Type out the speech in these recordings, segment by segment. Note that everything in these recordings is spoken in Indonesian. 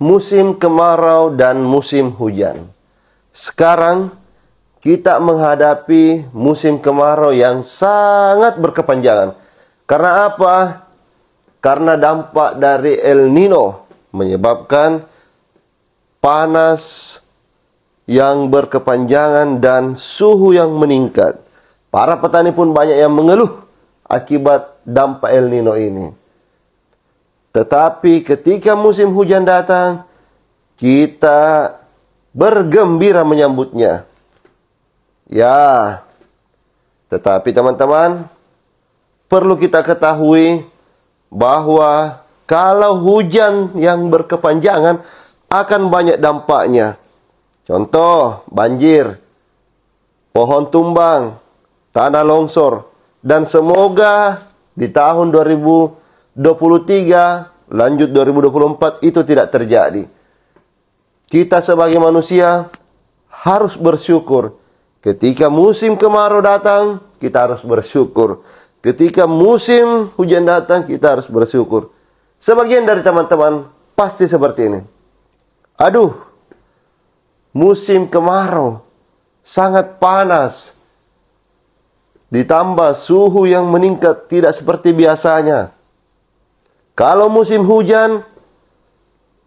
musim kemarau dan musim hujan. Sekarang kita menghadapi musim kemarau yang sangat berkepanjangan. Karena apa? Karena dampak dari El Nino menyebabkan panas yang berkepanjangan dan suhu yang meningkat. Para petani pun banyak yang mengeluh akibat dampak El Nino ini. Tetapi ketika musim hujan datang, kita bergembira menyambutnya. Ya, tetapi teman-teman, perlu kita ketahui bahwa kalau hujan yang berkepanjangan akan banyak dampaknya. Contoh, banjir, pohon tumbang, tanah longsor, dan semoga di tahun 2000 2023 lanjut 2024 itu tidak terjadi. Kita sebagai manusia harus bersyukur. Ketika musim kemarau datang, kita harus bersyukur. Ketika musim hujan datang, kita harus bersyukur. Sebagian dari teman-teman pasti seperti ini. Aduh, musim kemarau sangat panas. Ditambah suhu yang meningkat tidak seperti biasanya. Kalau musim hujan,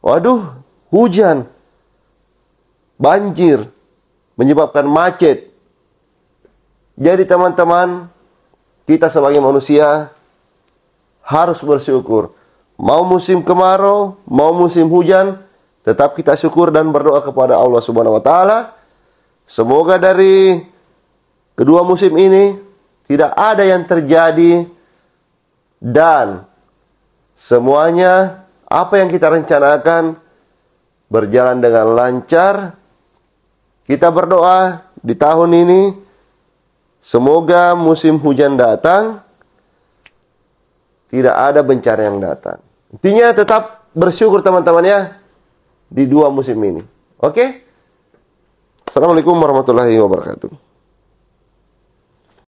waduh, hujan, banjir, menyebabkan macet. Jadi teman-teman, kita sebagai manusia harus bersyukur. Mau musim kemarau, mau musim hujan, tetap kita syukur dan berdoa kepada Allah Subhanahu wa taala. Semoga dari kedua musim ini tidak ada yang terjadi dan Semuanya apa yang kita rencanakan berjalan dengan lancar. Kita berdoa di tahun ini semoga musim hujan datang tidak ada bencana yang datang. Intinya tetap bersyukur teman-teman ya di dua musim ini. Oke? Assalamualaikum warahmatullahi wabarakatuh.